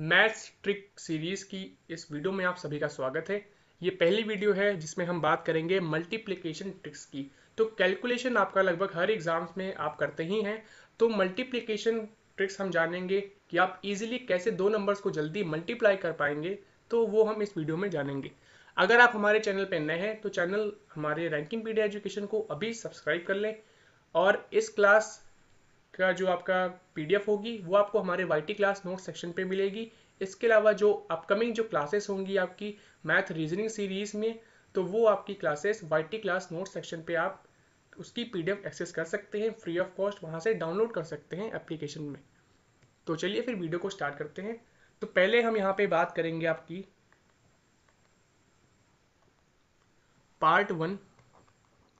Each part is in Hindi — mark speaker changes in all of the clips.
Speaker 1: मैथ्स ट्रिक सीरीज की इस वीडियो में आप सभी का स्वागत है ये पहली वीडियो है जिसमें हम बात करेंगे मल्टीप्लिकेशन ट्रिक्स की तो कैलकुलेशन आपका लगभग हर एग्जाम्स में आप करते ही हैं तो मल्टीप्लिकेशन ट्रिक्स हम जानेंगे कि आप इजीली कैसे दो नंबर्स को जल्दी मल्टीप्लाई कर पाएंगे तो वो हम इस वीडियो में जानेंगे अगर आप हमारे चैनल पर नए हैं तो चैनल हमारे रैंकिंग पीडिया एजुकेशन को अभी सब्सक्राइब कर लें और इस क्लास का जो आपका पीडीएफ होगी वो आपको हमारे वाई क्लास नोट सेक्शन पे मिलेगी इसके अलावा जो अपकमिंग जो क्लासेस होंगी आपकी मैथ रीजनिंग सीरीज में तो वो आपकी classes wise class note section पे आप उसकी पीडीएफ एक्सेस कर सकते हैं फ्री ऑफ कॉस्ट वहाँ से डाउनलोड कर सकते हैं एप्लीकेशन में तो चलिए फिर वीडियो को स्टार्ट करते हैं तो पहले हम यहाँ पे बात करेंगे आपकी पार्ट वन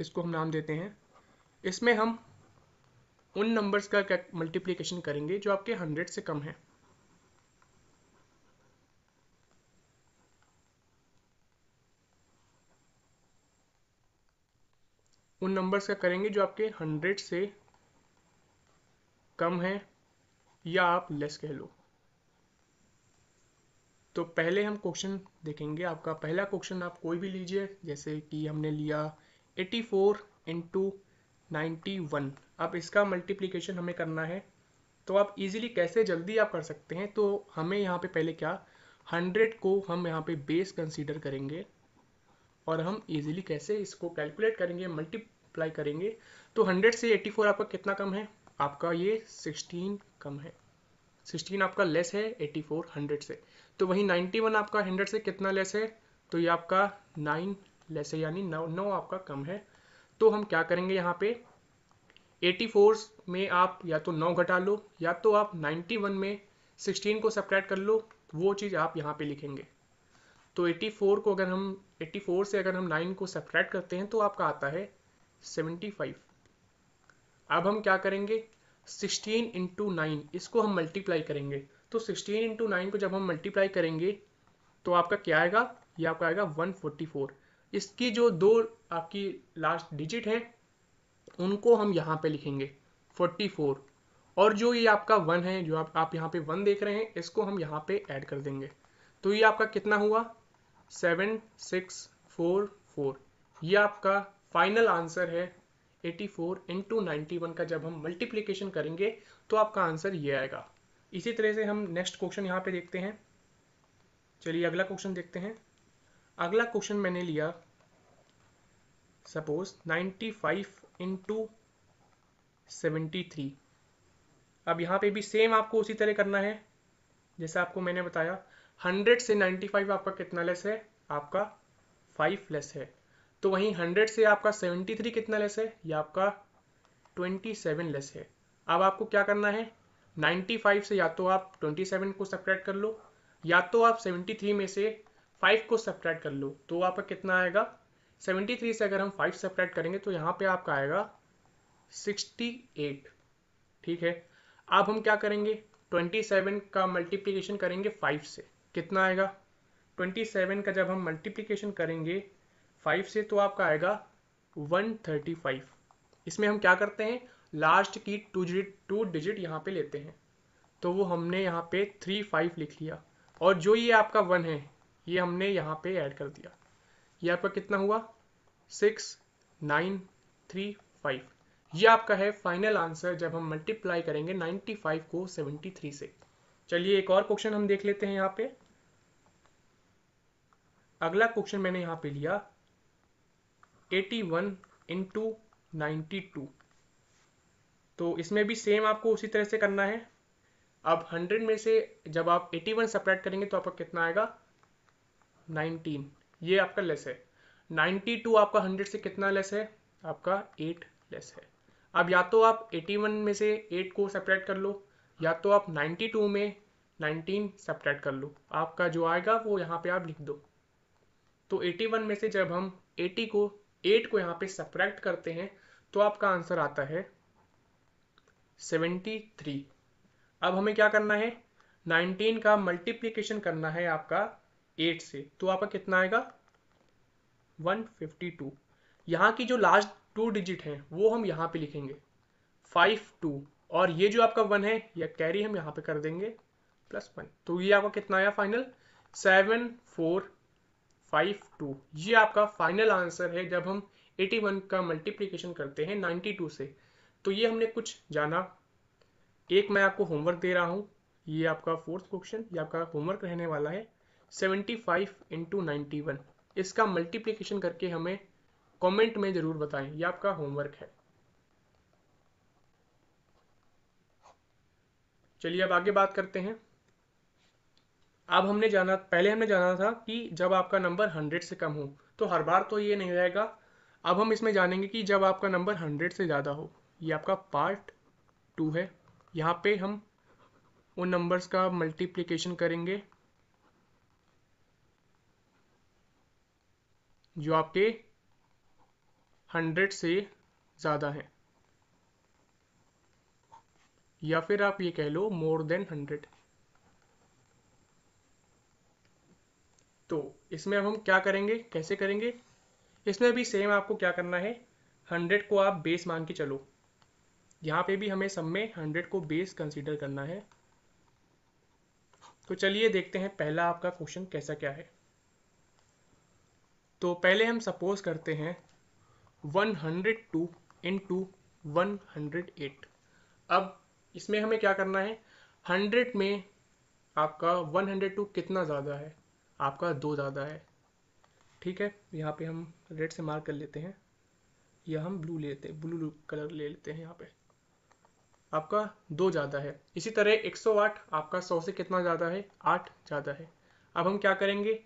Speaker 1: इसको हम नाम देते हैं इसमें हम उन नंबर्स का मल्टीप्लीकेशन करेंगे जो आपके हंड्रेड से कम है उन नंबर्स का करेंगे जो आपके हंड्रेड से कम है या आप लेस कह लो तो पहले हम क्वेश्चन देखेंगे आपका पहला क्वेश्चन आप कोई भी लीजिए जैसे कि हमने लिया 84 फोर इंटू 91 अब इसका मल्टीप्लीकेशन हमें करना है तो आप इजीली कैसे जल्दी आप कर सकते हैं तो हमें यहाँ पे पहले क्या 100 को हम यहाँ पे बेस कंसीडर करेंगे और हम इजीली कैसे इसको कैलकुलेट करेंगे मल्टीप्लाई करेंगे तो 100 से 84 आपका कितना कम है आपका ये 16 कम है 16 आपका लेस है 84 100 से तो वहीं 91 आपका 100 से कितना लेस है तो ये आपका 9 लेस है यानी 9 9 आपका कम है तो हम क्या करेंगे यहाँ पे 84 में आप या तो 9 घटा लो या तो आप 91 में 16 को सब्ट्रैक्ट कर लो वो चीज़ आप यहाँ पे लिखेंगे तो 84 को अगर हम 84 से अगर हम 9 को सब्ट्रैक्ट करते हैं तो आपका आता है 75 अब हम क्या करेंगे 16 इंटू नाइन इसको हम मल्टीप्लाई करेंगे तो 16 इंटू नाइन को जब हम मल्टीप्लाई करेंगे तो आपका क्या आएगा ये आपका आएगा 144 इसकी जो दो आपकी लास्ट डिजिट है उनको हम यहाँ पे लिखेंगे 44 और जो ये आपका वन है जो आप आप यहाँ पे वन देख रहे हैं इसको हम यहाँ पे ऐड कर देंगे तो ये आपका कितना हुआ सेवन सिक्स फोर फोर ये आपका फाइनल आंसर है 84 फोर इंटू का जब हम मल्टीप्लीकेशन करेंगे तो आपका आंसर ये आएगा इसी तरह से हम नेक्स्ट क्वेश्चन यहाँ पे देखते हैं चलिए अगला क्वेश्चन देखते हैं अगला क्वेश्चन मैंने लिया सपोज 95 इंटू सेवेंटी अब यहाँ पे भी सेम आपको उसी तरह करना है जैसे आपको मैंने बताया 100 से 95 आपका कितना लेस है आपका 5 लेस है तो वहीं 100 से आपका 73 कितना लेस है ये आपका 27 लेस है अब आपको क्या करना है 95 से या तो आप 27 को सब्ट्रैक्ट कर लो या तो आप 73 में से 5 को सब्ट्रैक्ट कर लो तो आपका कितना आएगा सेवेंटी थ्री से अगर हम फाइव सेपरेट करेंगे तो यहाँ पे आपका आएगा सिक्सटी एट ठीक है अब हम क्या करेंगे ट्वेंटी सेवन का मल्टीप्लीकेशन करेंगे फाइव से कितना आएगा ट्वेंटी सेवन का जब हम मल्टीप्लीकेशन करेंगे फाइव से तो आपका आएगा वन थर्टी फाइव इसमें हम क्या करते हैं लास्ट की टू डिजिट टू डिजिट यहाँ पे लेते हैं तो वो हमने यहाँ पे थ्री फाइव लिख लिया और जो ये आपका वन है ये हमने यहाँ पे ऐड कर दिया ये आपका कितना हुआ सिक्स नाइन थ्री फाइव ये आपका है फाइनल आंसर जब हम मल्टीप्लाई करेंगे 95 को 73 से चलिए एक और क्वेश्चन हम देख लेते हैं यहाँ पे अगला क्वेश्चन मैंने यहाँ पे लिया 81 वन इंटू तो इसमें भी सेम आपको उसी तरह से करना है अब 100 में से जब आप 81 वन सेपरेट करेंगे तो आपका कितना आएगा नाइनटीन ये आपका लेस है 92 आपका 100 से कितना लेस है आपका 8 लेस है अब या तो आप 81 में से 8 को सेपरेट कर लो या तो आप 92 में 19 सेपरेट कर लो आपका जो आएगा वो यहाँ पे आप लिख दो तो 81 में से जब हम 80 को 8 को यहाँ पे सेपरेट करते हैं तो आपका आंसर आता है 73 अब हमें क्या करना है 19 का मल्टीप्लीकेशन करना है आपका एट से तो आपका कितना आएगा 152 यहाँ की जो लास्ट टू डिजिट हैं वो हम यहाँ पे लिखेंगे फाइव टू और ये जो आपका वन है या कैरी हम यहाँ पे कर देंगे प्लस वन तो ये आपका कितना आया final seven four five two ये आपका फाइनल आंसर है जब हम 81 का मल्टीप्लीकेशन करते हैं 92 से तो ये हमने कुछ जाना एक मैं आपको होमवर्क दे रहा हूँ ये आपका फोर्थ क्वेश्चन ये आपका होमवर्क रहने वाला है seventy five into ninety one इसका मल्टीप्लीकेशन करके हमें कमेंट में ज़रूर बताएं ये आपका होमवर्क है चलिए अब आगे बात करते हैं अब हमने जाना पहले हमने जाना था कि जब आपका नंबर हंड्रेड से कम हो तो हर बार तो ये नहीं रहेगा अब हम इसमें जानेंगे कि जब आपका नंबर हंड्रेड से ज़्यादा हो ये आपका पार्ट टू है यहाँ पे हम उन नंबर्स का मल्टीप्लीकेशन करेंगे जो आपके हंड्रेड से ज़्यादा हैं या फिर आप ये कह लो मोर देन हंड्रेड तो इसमें अब हम क्या करेंगे कैसे करेंगे इसमें भी सेम आपको क्या करना है हंड्रेड को आप बेस मान के चलो यहां पे भी हमें सब में हंड्रेड को बेस कंसीडर करना है तो चलिए देखते हैं पहला आपका क्वेश्चन कैसा क्या है तो पहले हम सपोज करते हैं 102 हंड्रेड टू इंटू वन अब इसमें हमें क्या करना है 100 में आपका 102 कितना ज़्यादा है आपका दो ज़्यादा है ठीक है यहाँ पे हम रेड से मार्क कर लेते हैं या हम ब्लू लेते हैं ब्लू कलर ले लेते हैं यहाँ पे आपका दो ज़्यादा है इसी तरह 108 आपका 100 से कितना ज़्यादा है आठ ज़्यादा है अब हम क्या करेंगे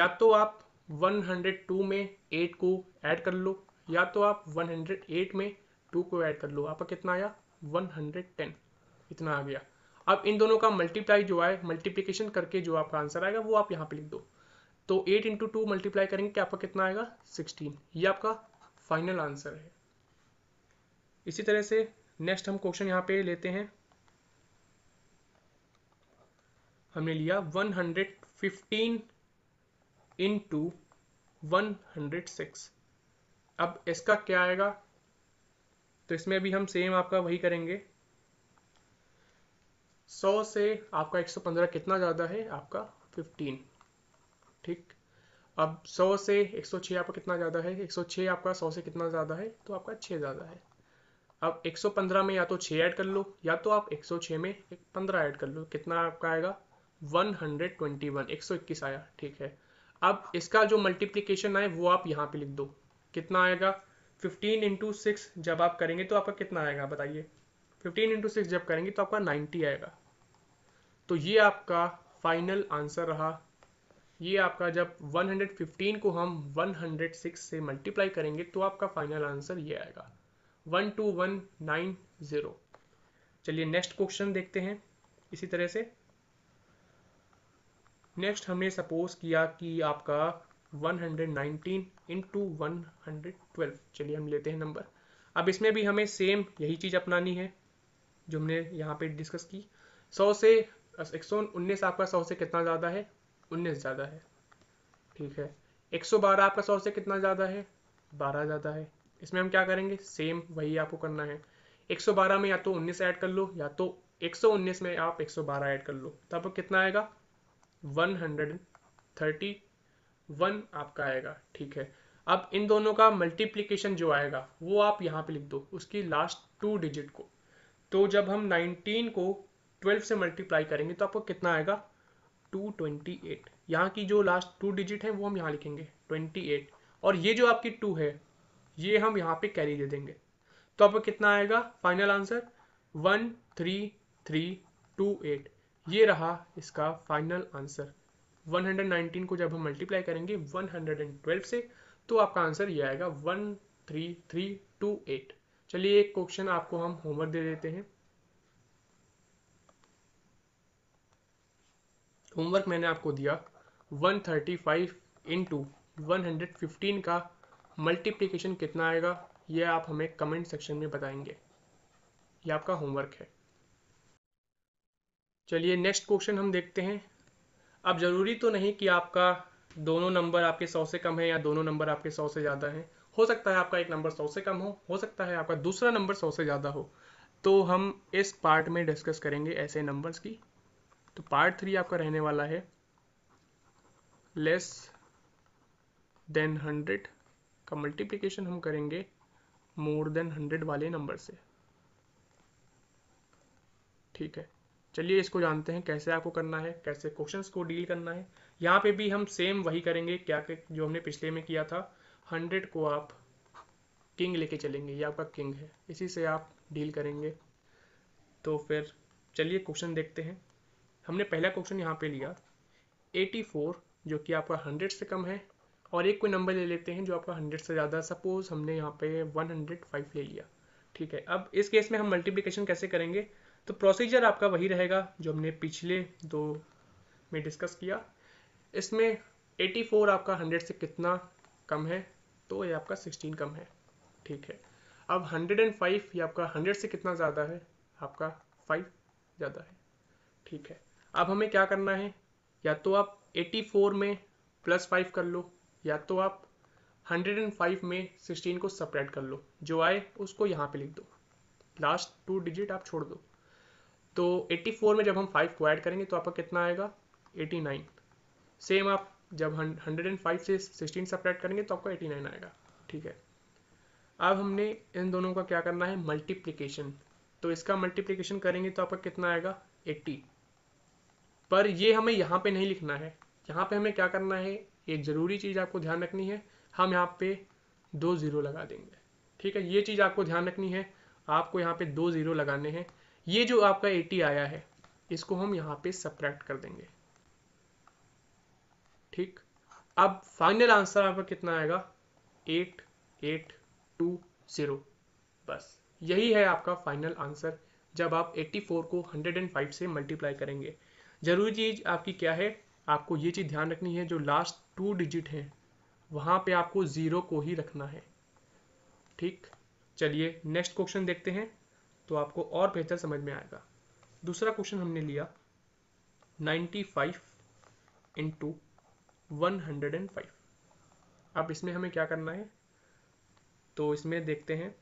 Speaker 1: या तो आप 102 में 8 को ऐड कर लो या तो आप 108 में 2 को ऐड कर लो आपका कितना आया 110 इतना आ गया अब इन दोनों का मल्टीप्लाई जो है मल्टीप्लीकेशन करके जो आपका आंसर आएगा वो आप यहाँ पे लिख दो तो 8 इंटू टू मल्टीप्लाई करेंगे कि आपका कितना आएगा 16 ये आपका फाइनल आंसर है इसी तरह से नेक्स्ट हम क्वेश्चन यहाँ पे लेते हैं हमने लिया 115 into one hundred six अब इसका क्या आएगा तो इसमें भी हम सेम आपका वही करेंगे 100 से आपका 115 कितना ज़्यादा है आपका 15 ठीक अब 100 से 106 आपका कितना ज़्यादा है 106 आपका 100 से कितना ज़्यादा है तो आपका 6 ज़्यादा है अब 115 में या तो 6 ऐड कर लो या तो आप 106 में 15 ऐड कर लो कितना आपका आएगा 121 121 आया ठीक है अब इसका जो मल्टीप्लीकेशन आए वो आप यहाँ पे लिख दो कितना आएगा 15 इंटू सिक्स जब आप करेंगे तो आपका कितना आएगा बताइए 15 इंटू सिक्स जब करेंगे तो आपका 90 आएगा तो ये आपका फाइनल आंसर रहा ये आपका जब 115 को हम 106 से मल्टीप्लाई करेंगे तो आपका फाइनल आंसर ये आएगा 12190 चलिए नेक्स्ट क्वेश्चन देखते हैं इसी तरह से नेक्स्ट हमने सपोज किया कि आपका 119 इंटू वन चलिए हम लेते हैं नंबर अब इसमें भी हमें सेम यही चीज़ अपनानी है जो हमने यहाँ पे डिस्कस की 100 से एक सौ उन्नीस आपका 100 से कितना ज़्यादा है 19 ज़्यादा है ठीक है 112 आपका 100 से कितना ज़्यादा है 12 ज़्यादा है इसमें हम क्या करेंगे सेम वही आपको करना है 112 में या तो 19 ऐड कर लो या तो 119 में आप 112 ऐड कर लो तब कितना आएगा वन हंड्रेड थर्टी वन आपका आएगा ठीक है अब इन दोनों का मल्टीप्लीकेशन जो आएगा वो आप यहाँ पे लिख दो उसकी लास्ट टू डिजिट को तो जब हम 19 को 12 से मल्टीप्लाई करेंगे तो आपको कितना आएगा 228 यहाँ की जो लास्ट टू डिजिट है वो हम यहाँ लिखेंगे 28 और ये जो आपकी टू है ये हम यहाँ पे कैरी दे देंगे तो आपको कितना आएगा final answer one three three two eight ये रहा इसका फाइनल आंसर 119 को जब हम मल्टीप्लाई करेंगे 112 से तो आपका आंसर ये आएगा 13328 चलिए एक क्वेश्चन आपको हम होमवर्क दे देते हैं होमवर्क मैंने आपको दिया 135 थर्टी फाइव इंटू वन का मल्टीप्लीकेशन कितना आएगा यह आप हमें कमेंट सेक्शन में बताएंगे यह आपका होमवर्क है चलिए नेक्स्ट क्वेश्चन हम देखते हैं अब ज़रूरी तो नहीं कि आपका दोनों नंबर आपके सौ से कम है या दोनों नंबर आपके सौ से ज़्यादा है हो सकता है आपका एक नंबर सौ से कम हो हो सकता है आपका दूसरा नंबर सौ से ज़्यादा हो तो हम इस पार्ट में डिस्कस करेंगे ऐसे नंबर्स की तो पार्ट थ्री आपका रहने वाला है लेस देन हंड्रेड का मल्टीप्लीकेशन हम करेंगे मोर देन हंड्रेड वाले नंबर से ठीक है चलिए इसको जानते हैं कैसे आपको करना है कैसे क्वेश्चंस को डील करना है यहाँ पे भी हम सेम वही करेंगे क्या जो हमने पिछले में किया था हंड्रेड को आप किंग लेके चलेंगे ये आपका किंग है इसी से आप डील करेंगे तो फिर चलिए क्वेश्चन देखते हैं हमने पहला क्वेश्चन यहाँ पे लिया 84 जो कि आपका 100 से कम है और एक कोई नंबर ले लेते हैं जो आपका 100 से ज़्यादा सपोज हमने यहाँ पे 105 ले लिया ठीक है अब इस केस में हम मल्टीप्लिकेशन कैसे करेंगे तो प्रोसीजर आपका वही रहेगा जो हमने पिछले दो में डिस्कस किया इसमें 84 आपका 100 से कितना कम है तो ये आपका 16 कम है ठीक है अब 105 ये आपका 100 से कितना ज़्यादा है आपका 5 ज़्यादा है ठीक है अब हमें क्या करना है या तो आप 84 में प्लस फाइव कर लो या तो आप 105 में 16 को सपरेट कर लो जो आए उसको यहाँ पे लिख दो लास्ट टू डिजिट आप छोड़ दो तो 84 में जब हम 5 को ऐड करेंगे तो आपका कितना आएगा 89 सेम आप जब 105 से 16 सप्रेट करेंगे तो आपका 89 आएगा ठीक है अब हमने इन दोनों का क्या करना है मल्टीप्लीकेशन तो इसका मल्टीप्लीकेशन करेंगे तो आपका कितना आएगा 80 पर ये हमें यहाँ पे नहीं लिखना है यहाँ पे हमें क्या करना है एक ज़रूरी चीज़ आपको ध्यान रखनी है हम यहाँ पे दो ज़ीरो लगा देंगे ठीक है ये चीज़ आपको ध्यान रखनी है आपको यहाँ पे दो ज़ीरो लगाने हैं ये जो आपका 80 आया है इसको हम यहाँ पे सप्रैक्ट कर देंगे ठीक अब फाइनल आंसर आपका कितना आएगा एट एट टू ज़ीरो बस यही है आपका फाइनल आंसर जब आप 84 को 105 से मल्टीप्लाई करेंगे ज़रूरी चीज़ आपकी क्या है आपको ये चीज़ ध्यान रखनी है जो लास्ट टू डिजिट है वहां पे आपको ज़ीरो को ही रखना है ठीक चलिए नेक्स्ट क्वेश्चन देखते हैं तो आपको और बेहतर समझ में आएगा दूसरा क्वेश्चन हमने लिया 95 फाइव इंटू वन अब इसमें हमें क्या करना है तो इसमें देखते हैं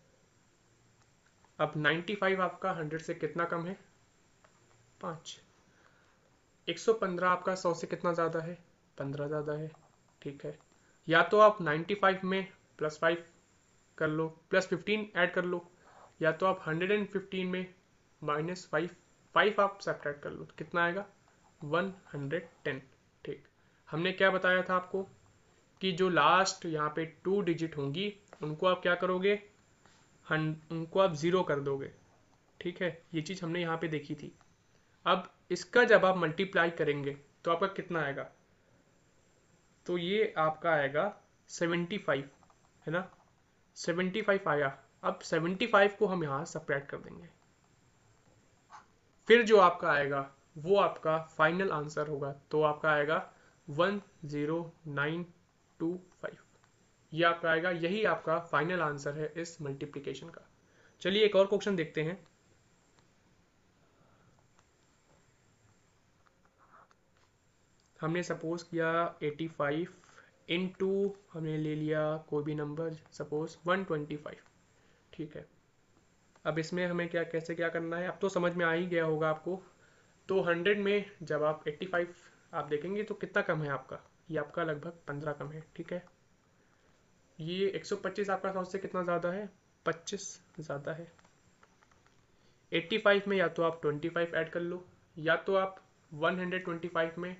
Speaker 1: अब 95 आपका 100 से कितना कम है पाँच 115 आपका 100 से कितना ज़्यादा है 15 ज़्यादा है ठीक है या तो आप 95 में प्लस फाइव कर लो प्लस फिफ्टीन ऐड कर लो या तो आप 115 में माइनस फाइव फाइव आप सेपरेट कर लो तो कितना आएगा 110 ठीक हमने क्या बताया था आपको कि जो लास्ट यहाँ पे टू डिजिट होंगी उनको आप क्या करोगे हन, उनको आप ज़ीरो कर दोगे ठीक है ये चीज़ हमने यहाँ पे देखी थी अब इसका जब आप मल्टीप्लाई करेंगे तो आपका कितना आएगा तो ये आपका आएगा 75 है ना 75 आया अब 75 को हम यहां सप्रैक्ट कर देंगे फिर जो आपका आएगा वो आपका फाइनल आंसर होगा तो आपका आएगा 10925 ये आपका आएगा यही आपका फाइनल आंसर है इस मल्टीप्लीकेशन का चलिए एक और क्वेश्चन देखते हैं हमने सपोज किया 85 इनटू हमने ले लिया कोई भी नंबर सपोज 125 ठीक है अब इसमें हमें क्या कैसे क्या करना है अब तो समझ में आ ही गया होगा आपको तो हंड्रेड में जब आप एट्टी फाइव आप देखेंगे तो कितना कम है आपका ये आपका लगभग पंद्रह कम है ठीक है ये एक सौ पच्चीस आपका सबसे कितना ज़्यादा है पच्चीस ज़्यादा है एट्टी फाइव में या तो आप ट्वेंटी फाइव ऐड कर लो या तो आप वन हंड्रेड ट्वेंटी फाइव में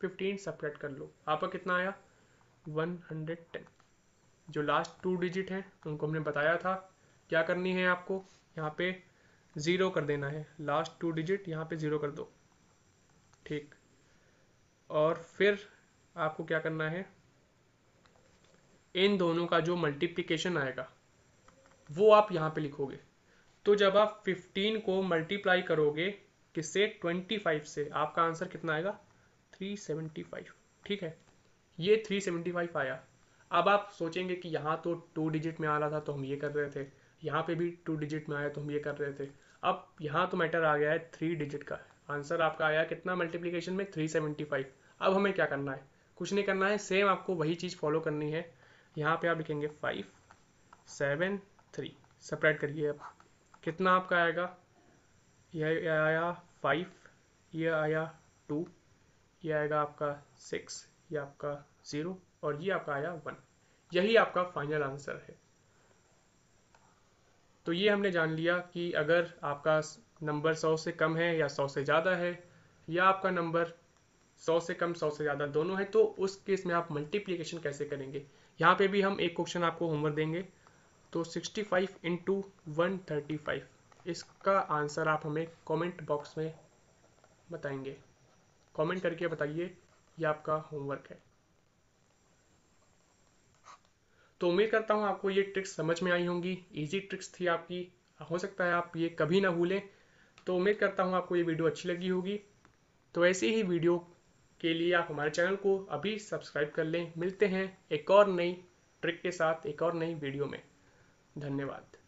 Speaker 1: फिफ्टीन सपरेट कर लो आपका कितना आया वन हंड्रेड टेन जो लास्ट टू डिजिट हैं उनको हमने बताया था क्या करनी है आपको यहाँ पे ज़ीरो कर देना है लास्ट टू डिजिट यहाँ पे ज़ीरो कर दो ठीक और फिर आपको क्या करना है इन दोनों का जो मल्टीप्लीकेशन आएगा वो आप यहाँ पे लिखोगे तो जब आप 15 को मल्टीप्लाई करोगे किससे 25 से आपका आंसर कितना आएगा 375 ठीक है ये 375 आया अब आप सोचेंगे कि यहाँ तो टू डिजिट में आ रहा था तो हम ये कर रहे थे यहाँ पे भी टू डिजिट में आया तो हम ये कर रहे थे अब यहाँ तो मैटर आ गया है थ्री डिजिट का आंसर आपका आया कितना मल्टीप्लीकेशन में थ्री सेवेंटी फाइव अब हमें क्या करना है कुछ नहीं करना है सेम आपको वही चीज़ फॉलो करनी है यहाँ पे आप लिखेंगे फाइव सेवन थ्री सपरेट करिए अब कितना आपका आएगा यह आया फाइव ये आया टू ये आएगा आपका सिक्स ये आपका ज़ीरो और ये आपका आया वन यही आपका फाइनल आंसर है तो ये हमने जान लिया कि अगर आपका नंबर सौ से कम है या सौ से ज़्यादा है या आपका नंबर सौ से कम सौ से ज़्यादा दोनों है तो उस केस में आप मल्टीप्लीकेशन कैसे करेंगे यहाँ पे भी हम एक क्वेश्चन आपको होमवर्क देंगे तो 65 फाइव इंटू वन इसका आंसर आप हमें कमेंट बॉक्स में बताएंगे कमेंट करके बताइए ये आपका होमवर्क है तो उम्मीद करता हूँ आपको ये ट्रिक्स समझ में आई होंगी ईजी ट्रिक्स थी आपकी हो सकता है आप ये कभी ना भूलें तो उम्मीद करता हूँ आपको ये वीडियो अच्छी लगी होगी तो ऐसी ही वीडियो के लिए आप हमारे चैनल को अभी सब्सक्राइब कर लें मिलते हैं एक और नई ट्रिक के साथ एक और नई वीडियो में धन्यवाद